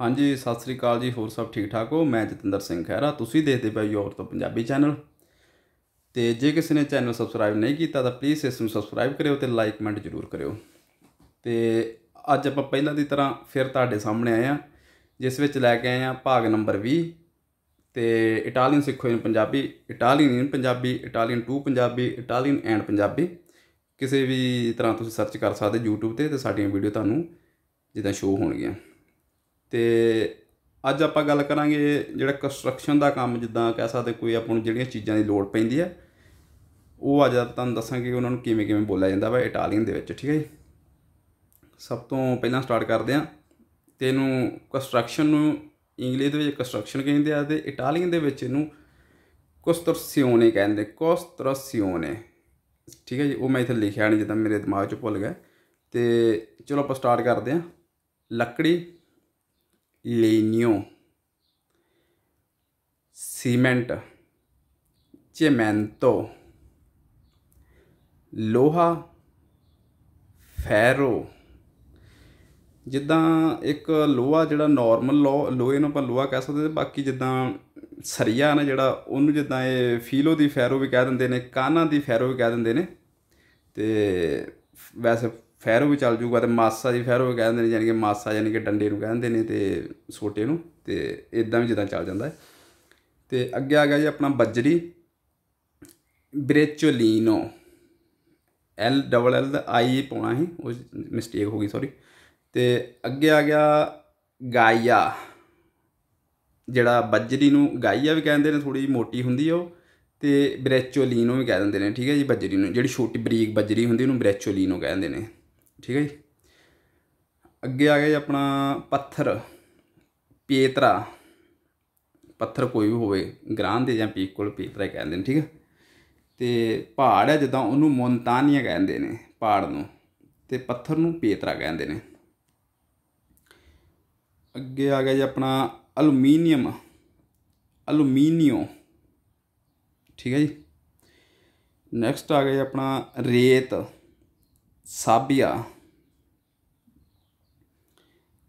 ਹਾਂਜੀ ਸਤਿ ਸ੍ਰੀ ਅਕਾਲ ਜੀ ਹੋਰ ਸਭ ਠੀਕ ਠਾਕ ਹੋ ਮੈਂ ਜਤਿੰਦਰ ਸਿੰਘ ਖਹਿਰਾ ਤੁਸੀਂ ਦੇਖਦੇ ਪਏ ਹੋ ਤੋਂ ਪੰਜਾਬੀ ਚੈਨਲ ਤੇ ਜੇ ਕਿਸੇ ਨੇ ਚੈਨਲ ਸਬਸਕ੍ਰਾਈਬ ਨਹੀਂ ਕੀਤਾ ਤਾਂ ਪਲੀਜ਼ ਇਸ ਨੂੰ ਸਬਸਕ੍ਰਾਈਬ ਕਰਿਓ ਤੇ ਲਾਈਕ ਕਮੈਂਟ ਜ਼ਰੂਰ ਕਰਿਓ ਤੇ ਅੱਜ ਆਪਾਂ ਪਹਿਲਾਂ ਦੀ ਤਰ੍ਹਾਂ ਫਿਰ ਤੁਹਾਡੇ ਸਾਹਮਣੇ ਆਏ ਆ ਜਿਸ ਵਿੱਚ ਲੈ ਕੇ ਆਏ ਆ ਭਾਗ ਨੰਬਰ 20 ਤੇ ਇਟਾਲੀਅਨ ਸਿੱਖੋ in Punjabi Italian in Punjabi Italian to Punjabi Italian and Punjabi ਕਿਸੇ ਵੀ ਤਰ੍ਹਾਂ ਤੁਸੀਂ ਸਰਚ ਕਰ ਸਕਦੇ YouTube ਤੇ ਤੇ ਸਾਡੀਆਂ ਵੀਡੀਓ ਤੁਹਾਨੂੰ ਜਿੱਦਾਂ ਸ਼ੋ ਹੋਣਗੀਆਂ ਤੇ ਅੱਜ ਆਪਾਂ ਗੱਲ ਕਰਾਂਗੇ ਜਿਹੜਾ ਕੰਸਟਰਕਸ਼ਨ ਦਾ ਕੰਮ ਜਿੱਦਾਂ ਕਹਿ ਸਕਦੇ ਕੋਈ ਆਪਾਂ ਨੂੰ ਜਿਹੜੀਆਂ ਚੀਜ਼ਾਂ ਦੀ ਲੋੜ ਪੈਂਦੀ ਹੈ ਉਹ ਅੱਜ ਆਪਾਂ ਤੁਹਾਨੂੰ ਦੱਸਾਂਗੇ ਉਹਨਾਂ ਨੂੰ ਕਿਵੇਂ ਕਿਵੇਂ ਬੋਲਿਆ ਜਾਂਦਾ ਵਾ ਇਟਾਲੀਅਨ ਦੇ ਵਿੱਚ ਠੀਕ ਹੈ ਜੀ ਸਭ ਤੋਂ ਪਹਿਲਾਂ ਸਟਾਰਟ ਕਰਦੇ ਆਂ ਤੇ ਇਹਨੂੰ ਕੰਸਟਰਕਸ਼ਨ ਨੂੰ ਇੰਗਲਿਸ਼ ਦੇ ਵਿੱਚ ਕੰਸਟਰਕਸ਼ਨ ਕਹਿੰਦੇ ਆ ਤੇ ਇਟਾਲੀਅਨ ਦੇ ਵਿੱਚ ਇਹਨੂੰ ਕੋਸਟਰਸੀਓਨੇ ਕਹਿੰਦੇ ਕੋਸਟਰਸੀਓਨੇ ਠੀਕ ਹੈ ਜੀ ਉਹ ਮੈਂ ਇੱਥੇ ਲਿਖਿਆ ਨਹੀਂ ਜਿੱਦਾਂ ਮੇਰੇ ਦਿਮਾਗ 'ਚ ਭੁੱਲ ਗਿਆ ਤੇ ਚਲੋ ਆਪਾਂ ਸਟਾਰਟ ਕਰਦੇ ਆਂ ਲੱਕੜੀ लेनियो सीमेंट चेमेंतो ਲੋਹਾ ਫੈਰੋ ਜਿੱਦਾਂ ਇੱਕ ਲੋਹਾ ਜਿਹੜਾ ਨਾਰਮਲ ਲੋਹੇ ਨੂੰ ਆਪਾਂ ਲੋਹਾ ਕਹਿ ਸਕਦੇ ਤੇ ਬਾਕੀ ਜਿੱਦਾਂ ਸਰੀਆ ਨਾ ਜਿਹੜਾ ਉਹਨੂੰ ਜਿੱਦਾਂ ਇਹ ਫੀਲੋ ਦੀ ਫੈਰੋ ਵੀ ਕਹਿ ਦਿੰਦੇ ਨੇ ਕਾਨਾ ਦੀ ਫੈਰੋ ਵੀ ਕਹਿ ਦਿੰਦੇ ਨੇ ਤੇ ਵੈਸੇ ਫੈਰੋ ਵੀ ਚੱਲ ਜੂਗਾ ਤੇ ਮਾਸਾ ਜੀ ਫੈਰੋ ਵੀ ਕਹਿੰਦੇ ਨੇ ਯਾਨੀ ਕਿ ਮਾਸਾ ਯਾਨੀ ਕਿ ਡੰਡੇ ਨੂੰ ਕਹਿੰਦੇ ਨੇ ਤੇ ਛੋਟੇ ਨੂੰ ਤੇ ਇਦਾਂ ਵੀ ਜਿੱਦਾਂ ਚੱਲ ਜਾਂਦਾ ਹੈ ਤੇ ਅੱਗੇ ਆ ਗਿਆ ਜੀ ਆਪਣਾ ਬੱਜਰੀ ਬ੍ਰੇਚੋਲੀਨੋ ਐਲ ਡਬਲ ਐਲ ਦਾ ਆਈ ਪਾਉਣਾ ਸੀ ਉਹ ਮਿਸਟੇਕ ਹੋ ਗਈ ਸੌਰੀ ਤੇ ਅੱਗੇ ਆ ਗਿਆ ਗਾਇਆ ਜਿਹੜਾ ਬੱਜਰੀ ਨੂੰ ਗਾਇਆ ਵੀ ਕਹਿੰਦੇ ਨੇ ਥੋੜੀ ਮੋਟੀ ਹੁੰਦੀ ਉਹ ਤੇ ਬ੍ਰੇਚੋਲੀਨੋ ਵੀ ਕਹਿ ਦਿੰਦੇ ਨੇ ਠੀਕ ਹੈ ਜੀ ਬੱਜਰੀ ਨੂੰ ਜਿਹੜੀ ਛੋਟੀ ਬਰੀਕ ਬੱਜਰੀ ਹੁੰਦੀ ਉਹਨੂੰ ਬ੍ਰੇਚੋਲੀਨੋ ਕਹਿੰਦੇ ਨੇ ਠੀਕ ਹੈ ਜੀ ਅੱਗੇ ਆ ਗਿਆ ਜੀ ਆਪਣਾ ਪੱਥਰ ਪੀਤਰਾ ਪੱਥਰ ਕੋਈ ਵੀ ਹੋਵੇ ਗ੍ਰਾਂ ਦੇ ਜਾਂ ਪੀਕ ਕੋਲ ਪੀਤਰਾ ਕਹਿੰਦੇ ਨੇ ਠੀਕ ਹੈ ਤੇ ਪਹਾੜ ਹੈ ਜਿੱਦਾਂ ਉਹਨੂੰ ਮੋਨਤਾਨੀਆ ਕਹਿੰਦੇ ਨੇ ਪਹਾੜ ਨੂੰ ਤੇ ਪੱਥਰ ਨੂੰ ਪੀਤਰਾ ਕਹਿੰਦੇ ਨੇ ਅੱਗੇ ਆ ਗਿਆ ਜੀ ਆਪਣਾ ਅਲੂਮੀਨੀਅਮ ਅਲੂਮੀਨੀਓ ਠੀਕ ਹੈ ਜੀ ਨੈਕਸਟ ਆ ਗਿਆ ਜੀ ਆਪਣਾ ਰੇਤ ਸਾਬੀਆ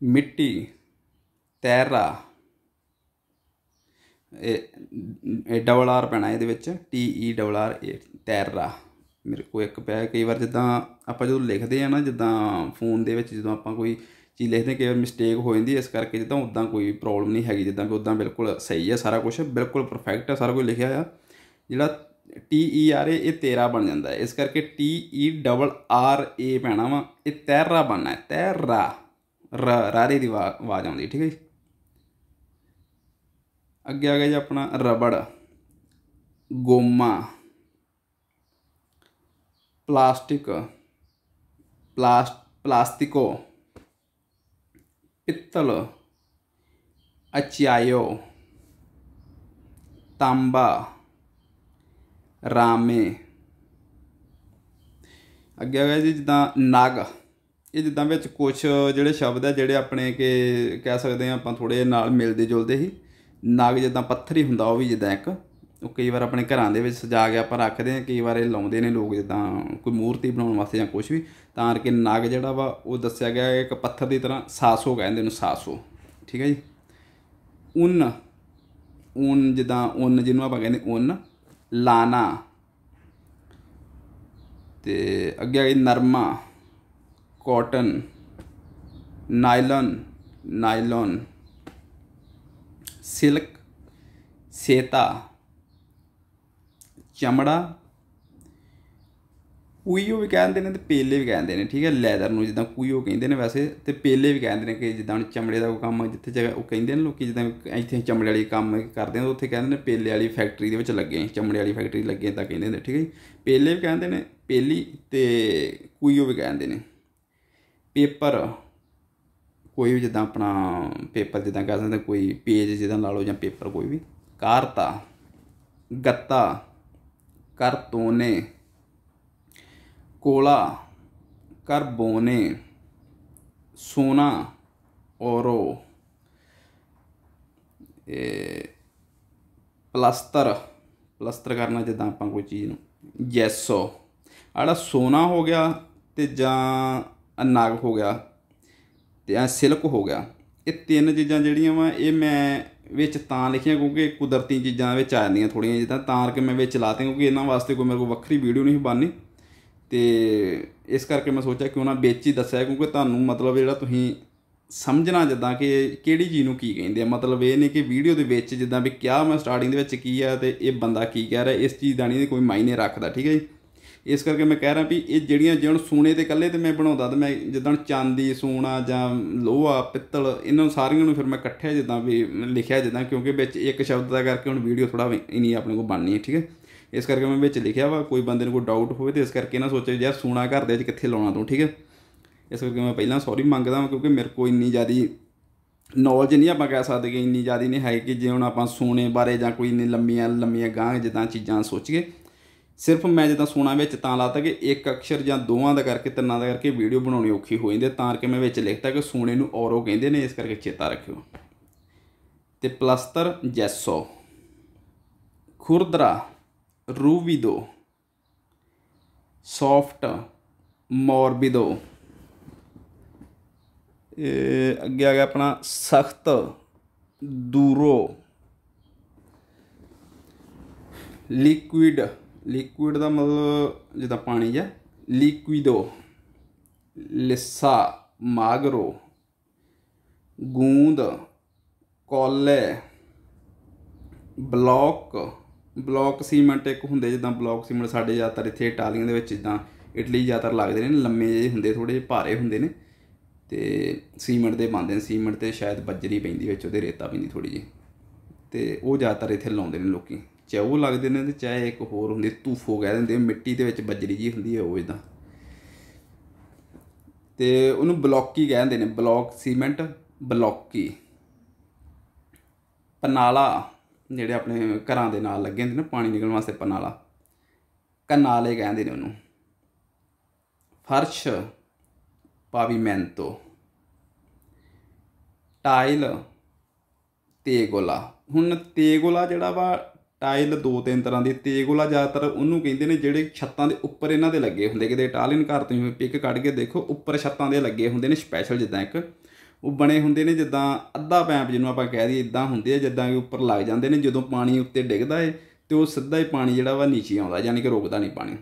ਮਿੱਟੀ ਤੈਰਾ ਇਹ ਡਬਲ ਆਰ ਪੈਣਾ ਇਹਦੇ ਵਿੱਚ ਟੀ ਈ ਡਬਲ ਆਰ ਤੈਰਾ ਮੇਰੇ ਕੋ ਇੱਕ ਪਿਆ ਕਈ ਵਾਰ ਜਿੱਦਾਂ ਆਪਾਂ ਜਦੋਂ ਲਿਖਦੇ ਆ ਨਾ ਜਿੱਦਾਂ ਫੋਨ ਦੇ ਵਿੱਚ ਜਦੋਂ ਆਪਾਂ ਕੋਈ ਚੀਜ਼ ਲਿਖਦੇ ਕਈ ਵਾਰ ਮਿਸਟੇਕ ਹੋ ਜਾਂਦੀ ਇਸ ਕਰਕੇ ਜਿੱਦਾਂ ਉਦਾਂ ਕੋਈ ਪ੍ਰੋਬਲਮ ਨਹੀਂ ਹੈਗੀ ਜਿੱਦਾਂ ਕਿ ਉਦਾਂ ਬਿਲਕੁਲ ਸਹੀ ਹੈ ਸਾਰਾ ਕੁਝ ਬਿਲਕੁਲ ਪਰਫੈਕਟ ਹੈ ਸਾਰਾ ਕੁਝ ਲਿਖਿਆ ਆ ਜਿਹੜਾ ਟੀ ਈ ਆਰ ਏ ਇਹ 13 ਬਣ ਜਾਂਦਾ ਹੈ ਇਸ ਕਰਕੇ T E double R A ਪੈਣਾ ਵਾ ਇਹ ਤੈਰਾ ਬਣਨਾ ਹੈ ਤੈਰਾ ਰ ਰਾਰੇ ਦੀ ਆਵਾਜ਼ ਆਉਂਦੀ ਠੀਕ ਹੈ ਜੀ ਅੱਗੇ ਆ ਗਿਆ ਜੀ ਆਪਣਾ ਰਬੜ ਗੋਮਾ ਪਲਾਸਟਿਕ ਪਲਾਸ ਪਲਾਸਟਿਕੋ ਪਿੱਤਲ ਅਚਾਇਓ ਤਾਂਬਾ ਰਾਮੇ ਅੱਗੇ ਆ ਗਿਆ ਜੀ ਜਿੱਦਾਂ ਨਾਗ ਇਹ ਜਿੱਦਾਂ ਵਿੱਚ ਕੁਝ ਜਿਹੜੇ ਸ਼ਬਦ ਆ ਜਿਹੜੇ ਆਪਣੇ ਕਿ ਕਹਿ ਸਕਦੇ ਆ ਆਪਾਂ ਥੋੜੇ ਨਾਲ ਮਿਲਦੇ ਜੁਲਦੇ ਹੀ ਨਾਗ ਜਿੱਦਾਂ ਪੱਥਰ ਹੀ ਹੁੰਦਾ ਉਹ ਵੀ ਜਿੱਦਾਂ ਇੱਕ ਉਹ ਕਈ ਵਾਰ ਆਪਣੇ ਘਰਾਂ ਦੇ ਵਿੱਚ ਸਜਾ ਕੇ ਆਪਾਂ ਰੱਖਦੇ ਆ ਕਈ ਵਾਰ ਇਹ ਲਾਉਂਦੇ ਨੇ ਲੋਕ ਜਿੱਦਾਂ ਕੋਈ ਮੂਰਤੀ ਬਣਾਉਣ ਵਾਸਤੇ ਜਾਂ ਕੁਝ ਵੀ ਤਾਂ ਕਰਕੇ ਨਾਗ ਜਿਹੜਾ ਵਾ ਉਹ ਦੱਸਿਆ ਗਿਆ ਇੱਕ ਪੱਥਰ ਦੀ ਤਰ੍ਹਾਂ ਸਾਸੋ ਕਹਿੰਦੇ ਨੂੰ ਸਾਸੋ ਠੀਕ ਹੈ ਜੀ ਉਨ ਉਨ ਜਿੱਦਾਂ ਉਨ ਜਿਹਨੂੰ ਆਪਾਂ ਕਹਿੰਦੇ ਉਨ लाना ते अग्गें आई नरमा काटन नायलन नायलॉन सिल्क सेता चमड़ा ਕੁਈਓ ਵੀ ਕਹਿੰਦੇ ਨੇ ਤੇ ਪੇਲੇ ਵੀ ਕਹਿੰਦੇ ਨੇ ਠੀਕ ਹੈ ਲੈਦਰ ਨੂੰ ਜਿੱਦਾਂ ਕੁਈਓ ਕਹਿੰਦੇ ਨੇ ਵੈਸੇ ਤੇ ਪੇਲੇ ਵੀ ਕਹਿੰਦੇ ਨੇ ਕਿ ਜਿੱਦਾਂ ਹੁਣ ਚਮੜੇ ਦਾ ਕੰਮ ਜਿੱਥੇ ਜਗ੍ਹਾ ਉਹ ਕਹਿੰਦੇ ਨੇ ਲੋਕੀ ਜਿੱਦਾਂ ਇੱਥੇ ਚਮੜੇ ਵਾਲੀ ਕੰਮ ਕਰਦੇ ਆ ਉੱਥੇ ਕਹਿੰਦੇ ਨੇ ਪੇਲੇ ਵਾਲੀ ਫੈਕਟਰੀ ਦੇ ਵਿੱਚ ਲੱਗੇ ਚਮੜੇ ਵਾਲੀ ਫੈਕਟਰੀ ਲੱਗੇ ਤਾਂ ਕਹਿੰਦੇ ਨੇ ਠੀਕ ਹੈ ਪੇਲੇ ਵੀ ਕਹਿੰਦੇ ਨੇ ਪੇਲੀ ਤੇ ਕੁਈਓ ਵੀ ਕਹਿੰਦੇ ਨੇ ਪੇਪਰ ਕੋਈ ਵੀ ਜਿੱਦਾਂ ਆਪਣਾ ਪੇਪਰ ਜਿੱਦਾਂ ਕਹਿ ਸਕਦੇ ਕੋਈ ਪੇਜ ਜਿੱਦਾਂ ਲਾ ਲਓ ਜਾਂ ਪੇਪਰ ਕੋਈ ਵੀ ਕਾਰਤਾ ਗੱਤਾ ਕਰਤੋਨੇ ਕੋਲਾ ਕਰਬੋਨੇ ਸੋਨਾ ਔਰੋ ਇਹ ਪਲਾਸਟਰ ਪਲਾਸਟਰ ਕਰਨਾ ਜਿੱਦਾਂ ਆਪਾਂ ਕੋਈ ਚੀਜ਼ ਨੂੰ ਜੈਸੋ ਆੜਾ ਸੋਨਾ ਹੋ ਗਿਆ ਤੇ ਜਾਂ ਅਨਾਗ ਹੋ ਗਿਆ ਤੇ ਆ ਸਿਲਕ ਹੋ ਗਿਆ ਇਹ ਤਿੰਨ ਚੀਜ਼ਾਂ ਜਿਹੜੀਆਂ ਵਾ ਇਹ ਮੈਂ ਵਿੱਚ ਤਾਂ ਲਿਖੀਆਂ ਕਿਉਂਕਿ ਕੁਦਰਤੀ ਚੀਜ਼ਾਂ ਵਿੱਚ ਆ ਜਾਂਦੀਆਂ ਥੋੜੀਆਂ ਜਿੱਦਾਂ ਤਾਂ ਕਰਕੇ ਮੈਂ ਵਿੱਚ ਲਾਤੇ ਕਿਉਂਕਿ ਇਹਨਾਂ ਵਾਸਤੇ ਕੋਈ ਮੇਰੇ ਕੋਲ ਵੱਖਰੀ ਵੀਡੀਓ ਨਹੀਂ ਬਣਨੀ ਤੇ ਇਸ ਕਰਕੇ ਮੈਂ ਸੋਚਿਆ ਕਿਉਂ ਨਾ ਵੇਚੀ ਹੀ ਦੱਸਿਆ ਕਿਉਂਕਿ ਤੁਹਾਨੂੰ ਮਤਲਬ ਜਿਹੜਾ ਤੁਸੀਂ ਸਮਝਣਾ ਜਿੱਦਾਂ ਕਿ ਕਿਹੜੀ ਚੀਜ਼ ਨੂੰ ਕੀ ਕਹਿੰਦੇ ਆ ਮਤਲਬ ਇਹ ਨਹੀਂ ਕਿ ਵੀਡੀਓ ਦੇ ਵਿੱਚ ਜਿੱਦਾਂ ਵੀ ਕਿਹਾ ਮੈਂ ਸਟਾਰਟਿੰਗ ਦੇ ਵਿੱਚ ਕੀ ਆ ਤੇ ਇਹ ਬੰਦਾ ਕੀ ਕਹਿ ਰਿਹਾ ਇਸ ਚੀਜ਼ ਦਾ ਨਹੀਂ ਕੋਈ ਮਾਇਨੇ ਰੱਖਦਾ ਠੀਕ ਹੈ ਜੀ ਇਸ ਕਰਕੇ ਮੈਂ ਕਹਿ ਰਿਹਾ ਵੀ ਇਹ ਜਿਹੜੀਆਂ ਜਿਹਨ ਸੋਨੇ ਤੇ ਕੱਲੇ ਤੇ ਮੈਂ ਬਣਾਉਂਦਾ ਤੇ ਮੈਂ ਜਿੱਦਾਂ ਚਾਂਦੀ ਸੋਨਾ ਜਾਂ ਲੋਹਾ ਪਿੱਤਲ ਇਹਨਾਂ ਸਾਰੀਆਂ ਨੂੰ ਫਿਰ ਮੈਂ ਇਕੱਠੇ ਜਿੱਦਾਂ ਵੀ ਲਿਖਿਆ ਜਿੱਦਾਂ ਕਿਉਂਕਿ ਵਿੱਚ ਇੱਕ ਸ਼ਬਦ ਦਾ ਕਰਕੇ ਹੁਣ ਵੀਡੀਓ ਥੋੜਾ ਇਨੀ ਆਪਣੇ ਕੋ ਬਣਨੀ ਹੈ ਠੀਕ ਹੈ ਇਸ ਕਰਕੇ ਮੈਂ ਵਿੱਚ ਲਿਖਿਆ ਵਾ ਕੋਈ ਬੰਦੇ ਨੂੰ ਕੋਈ ਡਾਊਟ ਹੋਵੇ ਤੇ ਇਸ ਕਰਕੇ ਨਾ ਸੋਚੇ ਯਾਰ ਸੋਨਾ ਘਰ ਦੇ ਵਿੱਚ ਕਿੱਥੇ ਲਾਉਣਾ ਤੂੰ ਠੀਕ ਹੈ ਇਸ ਕਰਕੇ ਮੈਂ ਪਹਿਲਾਂ ਸੌਰੀ ਮੰਗਦਾ ਹਾਂ ਕਿਉਂਕਿ ਮੇਰੇ ਕੋਲ ਇੰਨੀ ਜ਼ਿਆਦੀ ਨੌਲੇਜ ਨਹੀਂ ਆਪਾਂ ਕਹਿ ਸਕਦੇ ਕਿ ਇੰਨੀ ਜ਼ਿਆਦੀ ਨਹੀਂ ਹੈ ਕਿ ਜੇ ਹੁਣ ਆਪਾਂ ਸੋਨੇ ਬਾਰੇ ਜਾਂ ਕੋਈ ਇੰਨੀ ਲੰਮੀਆਂ ਲੰਮੀਆਂ ਗਾਂਹ ਜਿੱਦਾਂ ਚੀਜ਼ਾਂ ਸੋਚੀਏ ਸਿਰਫ ਮੈਂ ਜਿੱਦਾਂ ਸੋਨਾ ਵਿੱਚ ਤਾਂ ਲਾਤਾ ਕਿ ਇੱਕ ਅਕਸ਼ਰ ਜਾਂ ਦੋਵਾਂ ਦਾ ਕਰਕੇ ਤਿੰਨਾਂ ਦਾ ਕਰਕੇ ਵੀਡੀਓ ਬਣਾਉਣੀ ਔਖੀ ਹੋ ਜਾਂਦੀ ਤਾਂ ਕਿ ਮੈਂ ਵਿੱਚ ਲਿਖਤਾ ਕਿ ਸੋਨੇ ਨੂੰ ਔਰੋ ਕਹਿੰਦੇ ਨੇ ਇਸ ਕਰਕੇ ਚੇਤਾ ਰੱਖਿਓ ਤੇ ਪਲਸਤਰ ਜੈਸੋ ਖੁਰਦਰਾ ਰੂਬੀਦੋ ਸੌਫਟ ਮੋਰਬੀਦੋ ਇਹ ਅੱਗੇ ਆ ਗਿਆ ਆਪਣਾ ਸਖਤ ਦੂਰੋ ਲਿਕਵਿਡ ਲਿਕਵਿਡ ਦਾ ਮਤਲਬ ਜਿਹਦਾ ਪਾਣੀ ਜਾਂ ਲਿਕਵਿਡੋ ਲਿਸਾ ਮਾਗਰੋ ਗੂੰਦ ਕੋਲੇ ਬਲੌਕ ਬਲੌਕ ਸੀਮੈਂਟ ਇੱਕ ਹੁੰਦੇ ਜਿੱਦਾਂ ਬਲੌਕ ਸੀਮੈਂਟ ਸਾਡੇ ਜ਼ਿਆਦਾਤਰ ਇੱਥੇ ਟਾਲੀਆਂ ਦੇ ਵਿੱਚ ਜਿੱਦਾਂ ਇਟਲੀ ਜ਼ਿਆਦਾਤਰ ਲੱਗਦੇ ਨੇ ਲੰਮੇ ਜਿਹੇ ਹੁੰਦੇ ਥੋੜੇ ਭਾਰੇ ਹੁੰਦੇ ਨੇ ਤੇ ਸੀਮੈਂਟ ਦੇ ਬੰਦੇ ਨੇ ਸੀਮੈਂਟ ਤੇ ਸ਼ਾਇਦ ਬੱਜਰੀ ਪੈਂਦੀ ਵਿੱਚ ਉਹਦੇ ਰੇਤਾ ਪੈਂਦੀ ਥੋੜੀ ਜਿਹੀ ਤੇ ਉਹ ਜ਼ਿਆਦਾਤਰ ਇੱਥੇ ਲਾਉਂਦੇ ਨੇ ਲੋਕੀ ਚਾਹ ਉਹ ਲੱਗਦੇ ਨੇ ਤੇ ਚਾਹੇ ਇੱਕ ਹੋਰ ਹੁੰਦੀ ਤੂਫੋ ਕਹਿ ਦਿੰਦੇ ਮਿੱਟੀ ਦੇ ਵਿੱਚ ਬੱਜਰੀ ਜੀ ਹੁੰਦੀ ਹੈ ਉਹ ਇਦਾਂ ਤੇ ਉਹਨੂੰ ਬਲੌਕੀ ਕਹਿੰਦੇ ਨੇ ਬਲੌਕ ਸੀਮੈਂਟ ਬਲੌਕੀ ਪਨਾਲਾ ਜਿਹੜੇ ਆਪਣੇ ਘਰਾਂ ਦੇ ਨਾਲ ਲੱਗੇ ਹੁੰਦੇ ਨੇ ਪਾਣੀ ਨਿਕਲਣ ਵਾਸਤੇ ਪਨਾਲਾ ਕਨਾਲੇ ਕਹਿੰਦੇ ਨੇ ਉਹਨੂੰ ਫਰਸ਼ ਪਾਵੀਮੈਂਟੋ ਟਾਈਲ ਤੇਗੋਲਾ ਹੁਣ ਤੇਗੋਲਾ ਜਿਹੜਾ ਵਾ ਟਾਈਲ ਦੋ ਤਿੰਨ ਤਰ੍ਹਾਂ ਦੀ ਤੇਗੋਲਾ ਜ਼ਿਆਦਾਤਰ ਉਹਨੂੰ ਕਹਿੰਦੇ ਨੇ ਜਿਹੜੇ ਛੱਤਾਂ ਦੇ ਉੱਪਰ ਇਹਨਾਂ ਦੇ ਲੱਗੇ ਹੁੰਦੇ ਕਿਤੇ ਇਟਾਲੀਅਨ ਘਰ ਤੁਸੀਂ ਪਿੱਕ ਕੱਢ ਕੇ ਦੇਖੋ ਉੱਪਰ ਛੱਤਾਂ ਦੇ ਲੱਗੇ ਹੁੰਦੇ ਨੇ ਸਪੈਸ਼ਲ ਜਿੱਦਾਂ ਇੱਕ ਉਹ ਬਣੇ ਹੁੰਦੇ ਨੇ ਜਿੱਦਾਂ ਅੱਧਾ ਪੈਂਪ ਜਿਹਨੂੰ ਆਪਾਂ ਕਹਿ ਦਈਏ ਇਦਾਂ ਹੁੰਦੇ ਆ ਜਿੱਦਾਂ ਕਿ ਉੱਪਰ ਲੱਗ ਜਾਂਦੇ ਨੇ ਜਦੋਂ ਪਾਣੀ ਉੱਤੇ ਡਿੱਗਦਾ ਏ ਤੇ ਉਹ ਸਿੱਧਾ ਹੀ ਪਾਣੀ ਜਿਹੜਾ ਵਾ ਨੀਚੇ ਆਉਂਦਾ ਯਾਨੀ ਕਿ ਰੁਕਦਾ ਨਹੀਂ ਪਾਣੀ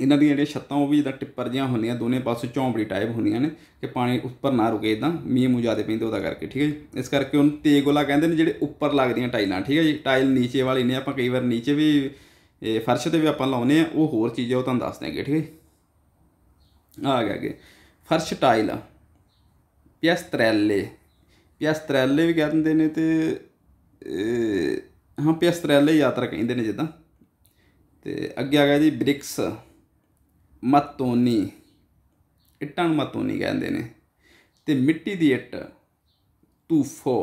ਇਹਨਾਂ ਦੀਆਂ ਜਿਹੜੀਆਂ ਛੱਤਾਂ ਉਹ ਵੀ ਜਿੱਦਾਂ ਟਿੱਪਰ ਜਿਹੀਆਂ ਹੁੰਦੀਆਂ ਦੋਨੇ ਪਾਸੇ ਝੌਂਪੜੀ ਟਾਈਪ ਹੁੰਦੀਆਂ ਨੇ ਕਿ ਪਾਣੀ ਉੱਪਰ ਨਾ ਰੁਕੇ ਇਦਾਂ ਮੀਂਹ ਮੂ ਜ਼ਿਆਦਾ ਪੈਂਦੇ ਉਹਦਾ ਕਰਕੇ ਠੀਕ ਹੈ ਜੀ ਇਸ ਕਰਕੇ ਉਹਨੂੰ ਤੇਗੋਲਾ ਕਹਿੰਦੇ ਨੇ ਜਿਹੜੇ ਉੱਪਰ ਲੱਗਦੀਆਂ ਟਾਈਲਾਂ ਠੀਕ ਹੈ ਜੀ ਟਾਈਲ ਨੀਚੇ ਵਾਲੀ ਨੇ ਆਪਾਂ ਕਈ ਵਾਰ ਨੀਚੇ ਵੀ ਇਹ ਫਰਸ਼ ਤੇ ਵੀ ਆਪਾਂ ਲਾਉਨੇ ਆ ਉਹ ਹੋਰ ਚੀਜ਼ ਆ ਉਹ ਤੁਹਾਨੂੰ ਦੱਸ ਦਿਆਂਗੇ ਠੀਕ ਹੈ ਆ ਗਿਆ ਅੱਗੇ ਫਰਸ਼ ਟਾਈਲ ਆ ਪਿਆਸਟਰੈਲੇ ਪਿਆਸਟਰੈਲੇ ਵੀ ਕਹਿੰਦੇ ਨੇ ਤੇ ਹਾਂ ਪਿਆਸਟਰੈਲੇ ਯਾਤਰਾ ਕਹਿੰਦੇ ਨੇ ਜਿੱਦਾਂ ਤੇ ਅੱਗੇ ਆ ਗਿਆ ਜੀ ਬ੍ਰਿਕਸ ਮਤੋਨੀ ਇੱਟਾਂ ਨੂੰ ਮਤੋਨੀ ਕਹਿੰਦੇ ਨੇ ਤੇ ਮਿੱਟੀ ਦੀ ਇੱਟ ਤੂਫੋ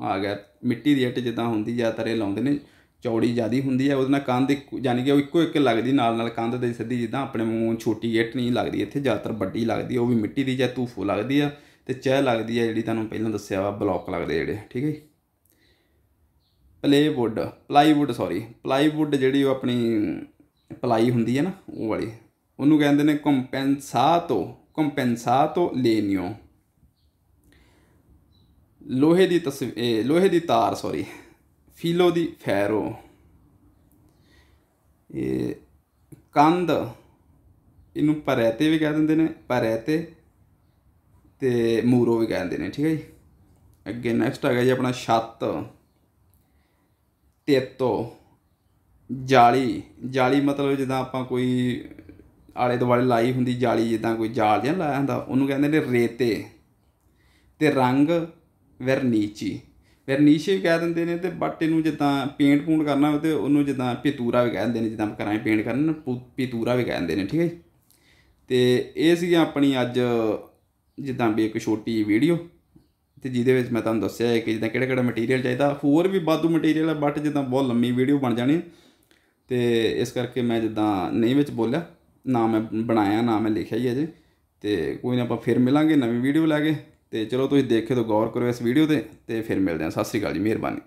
ਆ ਗਿਆ ਮਿੱਟੀ ਦੀ ਇੱਟ ਜਿੱਦਾਂ ਹੁੰਦੀ ਜ਼ਿਆਦਾਤਰ ਇਹ ਲਾਉਂਦੇ ਨੇ ਚੌੜੀ ਜਿਆਦੀ ਹੁੰਦੀ ਹੈ ਉਹਦੇ ਨਾਲ ਕੰਧ ਯਾਨੀ ਕਿ ਉਹ ਇੱਕੋ ਇੱਕ ਲੱਗਦੀ ਨਾਲ ਨਾਲ ਕੰਧ ਦੇ ਸਿੱਧੀ ਜਿੱਦਾਂ ਆਪਣੇ ਮੂੰਹ ਛੋਟੀ ਇੱਟ ਨਹੀਂ ਲੱਗਦੀ ਇੱਥੇ ਜ਼ਿਆਦਾਤਰ ਵੱਡੀ ਲੱਗਦੀ ਉਹ ਵੀ ਮਿੱਟੀ ਦੀ ਜਾਂ ਤੂਫੋ ਲੱਗਦੀ ਆ ਤੇ ਚਹ ਲੱਗਦੀ ਹੈ ਜਿਹੜੀ ਤੁਹਾਨੂੰ ਪਹਿਲਾਂ ਦੱਸਿਆ ਵਾ ਬਲੌਕ ਲੱਗਦੇ ਜਿਹੜੇ ਠੀਕ ਹੈ ਪਲੇਵੁੱਡ ਪਲਾਈਵੁੱਡ ਸੌਰੀ ਪਲਾਈਵੁੱਡ ਜਿਹੜੀ ਉਹ ਆਪਣੀ ਪਲਾਈ ਹੁੰਦੀ ਹੈ ਨਾ ਉਹ ਵਾਲੀ ਉਹਨੂੰ ਕਹਿੰਦੇ ਨੇ ਕੰਪੈਂਸਾਟੋ ਕੰਪੈਂਸਾਟੋ ਲੇਨਿਓ ਲੋਹੇ ਦੀ ਤਸਵੀਰ ਲੋਹੇ ਦੀ ਤਾਰ ਸੌਰੀ ਫੀਲੋ ਦੀ ਫੈਰੋ ਇਹ ਕੰਦ ਇਹਨੂੰ ਪਰੈਤੇ ਵੀ ਕਹਿ ਦਿੰਦੇ ਨੇ ਪਰੈਤੇ ਤੇ ਮੂਰੋ ਵੀ ਕਹਿੰਦੇ ਨੇ ਠੀਕ ਹੈ ਜੀ ਅੱਗੇ ਨੈਕਸਟ ਆ ਗਿਆ ਜੀ ਆਪਣਾ ਛੱਤ ਤੇਤੋ ਜਾਲੀ ਜਾਲੀ ਮਤਲਬ ਜਿੱਦਾਂ ਆਪਾਂ ਕੋਈ ਆਲੇ ਦੁਆਲੇ ਲਾਈ ਹੁੰਦੀ ਜਾਲੀ ਜਿੱਦਾਂ ਕੋਈ ਜਾਲ ਜਿਹਾ ਲਾਇਆ ਹੁੰਦਾ ਉਹਨੂੰ ਕਹਿੰਦੇ ਨੇ ਰੇਤੇ ਤੇ ਰੰਗ ਵਰਨੀਚੀ ਵਰਨੀਸ਼ ਵੀ ਕਹਿ ਦਿੰਦੇ ਨੇ ਤੇ ਬਾਟੇ ਇਹਨੂੰ ਜਿੱਦਾਂ ਪੇਂਟ ਪੂੰਟ ਕਰਨਾ ਹੋਵੇ ਤੇ ਉਹਨੂੰ ਜਿੱਦਾਂ ਪਿਤੂਰਾ ਵੀ ਕਹਿ ਦਿੰਦੇ ਨੇ ਜਿੱਦਾਂ ਕਰਾਂ ਪੇਂਟ ਕਰਨ ਪਿਤੂਰਾ ਵੀ ਕਹਿ ਦਿੰਦੇ ਨੇ ਠੀਕ ਹੈ ਤੇ ਇਹ ਸੀ ਆਪਣੀ ਅੱਜ ਜਿੱਦਾਂ ਵੀ ਇੱਕ ਛੋਟੀ ਵੀਡੀਓ ਤੇ ਜਿਹਦੇ ਵਿੱਚ ਮੈਂ ਤੁਹਾਨੂੰ ਦੱਸਿਆ ਹੈ ਕਿ ਜਿੱਦਾਂ ਕਿਹੜਾ ਕਿਹੜਾ ਮਟੀਰੀਅਲ ਚਾਹੀਦਾ ਹੋਰ ਵੀ ਬਾਦੂ ਮਟੀਰੀਅਲ ਹੈ ਬਟ ਜਿੱਦਾਂ ਬਹੁਤ ਲੰਮੀ ਵੀਡੀਓ ਬਣ ਜਾਣੀ ਤੇ ਇਸ ਕਰਕੇ ਮੈਂ ਜਿੱਦਾਂ ਨਹੀਂ ਵਿੱਚ ਬੋਲਿਆ ਨਾ ਮੈਂ ਬਣਾਇਆ ਨਾ ਮੈਂ ਲਿਖਿਆ ਹੀ ਅਜੇ ਤੇ ਕੋਈ ਨਾ ਆਪਾਂ ਫਿਰ ਮਿਲਾਂਗੇ ਨਵੀਂ ਵੀਡੀਓ ਲੈ ਕੇ ਤੇ ਚਲੋ ਤੁਸੀਂ ਦੇਖੇ ਤੋਂ ਗੌਰ ਕਰੋ ਇਸ ਵੀਡੀਓ ਤੇ ਤੇ ਫਿਰ ਮਿਲਦੇ ਹਾਂ ਸਤਿ ਸ੍ਰੀ ਅਕਾਲ ਜੀ ਮਿਹਰਬਾਨੀ